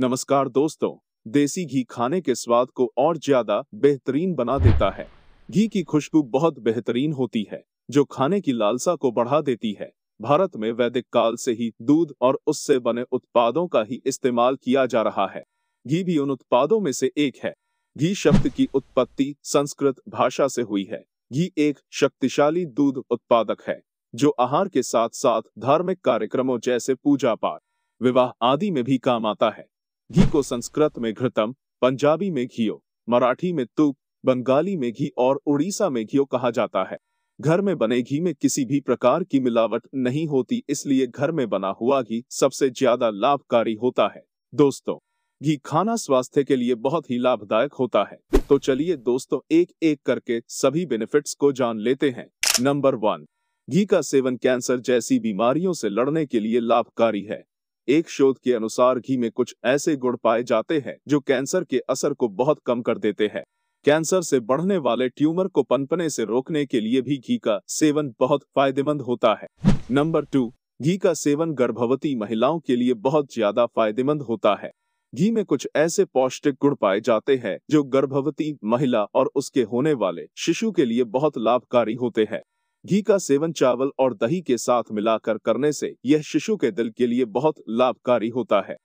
नमस्कार दोस्तों देसी घी खाने के स्वाद को और ज्यादा बेहतरीन बना देता है घी की खुशबू बहुत बेहतरीन होती है जो खाने की लालसा को बढ़ा देती है भारत में वैदिक काल से ही दूध और उससे बने उत्पादों का ही इस्तेमाल किया जा रहा है घी भी उन उत्पादों में से एक है घी शब्द की उत्पत्ति संस्कृत भाषा से हुई है घी एक शक्तिशाली दूध उत्पादक है जो आहार के साथ साथ धार्मिक कार्यक्रमों जैसे पूजा पाठ विवाह आदि में भी काम आता है घी को संस्कृत में घृतम पंजाबी में घियो मराठी में तुक बंगाली में घी और उड़ीसा में घियो कहा जाता है घर में बने घी में किसी भी प्रकार की मिलावट नहीं होती इसलिए घर में बना हुआ घी सबसे ज्यादा लाभकारी होता है दोस्तों घी खाना स्वास्थ्य के लिए बहुत ही लाभदायक होता है तो चलिए दोस्तों एक एक करके सभी बेनिफिट्स को जान लेते हैं नंबर वन घी का सेवन कैंसर जैसी बीमारियों से लड़ने के लिए लाभकारी है एक शोध के अनुसार घी में कुछ ऐसे गुण पाए जाते हैं जो कैंसर के असर को बहुत कम कर देते हैं कैंसर से बढ़ने वाले ट्यूमर को पनपने से रोकने के लिए भी घी का सेवन बहुत फायदेमंद होता है नंबर टू घी का सेवन गर्भवती महिलाओं के लिए बहुत ज्यादा फायदेमंद होता है घी में कुछ ऐसे पौष्टिक गुण पाए जाते हैं जो गर्भवती महिला और उसके होने वाले शिशु के लिए बहुत लाभकारी होते हैं घी का सेवन चावल और दही के साथ मिलाकर करने से यह शिशु के दिल के लिए बहुत लाभकारी होता है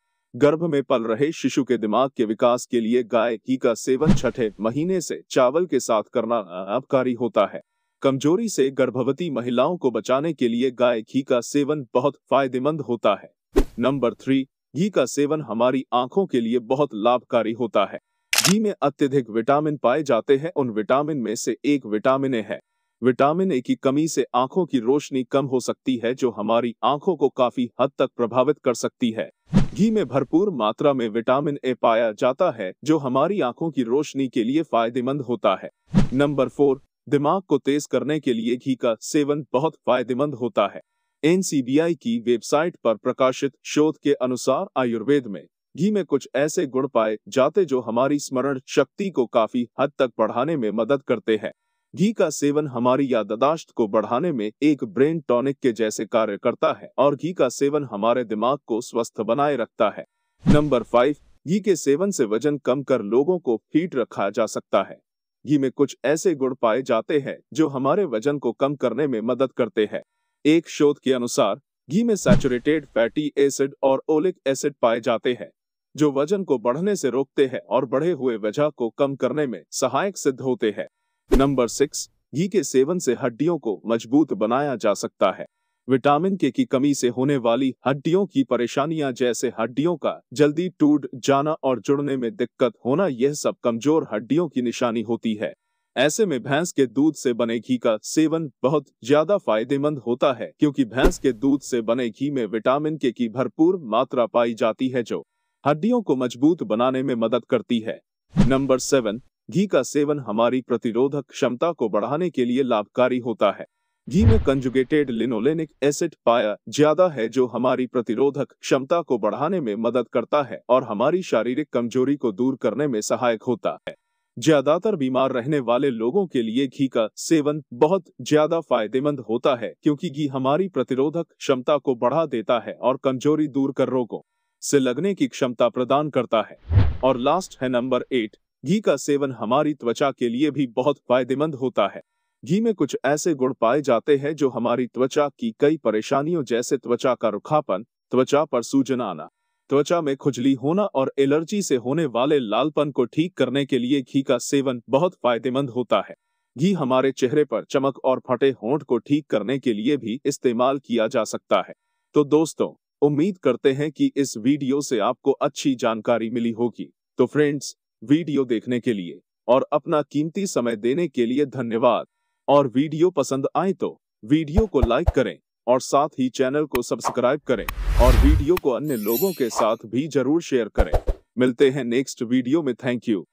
गर्भ में पल रहे शिशु के दिमाग के विकास के लिए गाय घी का सेवन छठे महीने से चावल के साथ करना लाभकारी होता है कमजोरी से गर्भवती महिलाओं को बचाने के लिए गाय घी का सेवन बहुत फायदेमंद होता है नंबर थ्री घी का सेवन हमारी आंखों के लिए बहुत लाभकारी होता है घी में अत्यधिक विटामिन पाए जाते हैं उन विटामिन में से एक विटामिन ए है विटामिन ए की कमी से आंखों की रोशनी कम हो सकती है जो हमारी आंखों को काफी हद तक प्रभावित कर सकती है घी में भरपूर मात्रा में विटामिन ए पाया जाता है जो हमारी आंखों की रोशनी के लिए फायदेमंद होता है नंबर फोर दिमाग को तेज करने के लिए घी का सेवन बहुत फायदेमंद होता है एनसीबीआई की वेबसाइट पर प्रकाशित शोध के अनुसार आयुर्वेद में घी में कुछ ऐसे गुण पाए जाते जो हमारी स्मरण शक्ति को काफी हद तक बढ़ाने में मदद करते हैं घी का सेवन हमारी याददाश्त को बढ़ाने में एक ब्रेन टॉनिक के जैसे कार्य करता है और घी का सेवन हमारे दिमाग को स्वस्थ बनाए रखता है नंबर फाइव घी के सेवन से वजन कम कर लोगों को फीट रखा जा सकता है घी में कुछ ऐसे गुण पाए जाते हैं जो हमारे वजन को कम करने में मदद करते हैं एक शोध के अनुसार घी में सैचुरेटेड फैटी एसिड और ओलिक एसिड पाए जाते हैं जो वजन को बढ़ने से रोकते हैं और बढ़े हुए वजह को कम करने में सहायक सिद्ध होते हैं नंबर सिक्स घी के सेवन से हड्डियों को मजबूत बनाया जा सकता है विटामिन के की कमी से होने वाली हड्डियों की परेशानियां जैसे हड्डियों का जल्दी टूट जाना और जुड़ने में दिक्कत होना यह सब कमजोर हड्डियों की निशानी होती है ऐसे में भैंस के दूध से बने घी का सेवन बहुत ज्यादा फायदेमंद होता है क्योंकि भैंस के दूध से बने घी में विटामिन के की भरपूर मात्रा पाई जाती है जो हड्डियों को मजबूत बनाने में मदद करती है नंबर सेवन घी का सेवन हमारी प्रतिरोधक क्षमता को बढ़ाने के लिए लाभकारी होता है घी में कंजुगेटेड लिनोलेनिक एसिड पाया ज्यादा है जो हमारी प्रतिरोधक क्षमता को बढ़ाने में मदद करता है और हमारी शारीरिक कमजोरी को दूर करने में सहायक होता है ज्यादातर बीमार रहने वाले लोगों के लिए घी का सेवन बहुत ज्यादा फायदेमंद होता है क्योंकि घी हमारी प्रतिरोधक क्षमता को बढ़ा देता है और कमजोरी दूर कर रोगों से लगने की क्षमता प्रदान करता है और लास्ट है नंबर एट घी का सेवन हमारी त्वचा के लिए भी बहुत फायदेमंद होता है घी में कुछ ऐसे गुण पाए जाते हैं जो हमारी त्वचा की कई परेशानियों जैसे त्वचा का रुखापन त्वचा पर सूजन आना त्वचा में खुजली होना और एलर्जी से होने वाले लालपन को ठीक करने के लिए घी का सेवन बहुत फायदेमंद होता है घी हमारे चेहरे पर चमक और फटे होंठ को ठीक करने के लिए भी इस्तेमाल किया जा सकता है तो दोस्तों उम्मीद करते हैं कि इस वीडियो से आपको अच्छी जानकारी मिली होगी तो फ्रेंड्स वीडियो देखने के लिए और अपना कीमती समय देने के लिए धन्यवाद और वीडियो पसंद आए तो वीडियो को लाइक करें और साथ ही चैनल को सब्सक्राइब करें और वीडियो को अन्य लोगों के साथ भी जरूर शेयर करें मिलते हैं नेक्स्ट वीडियो में थैंक यू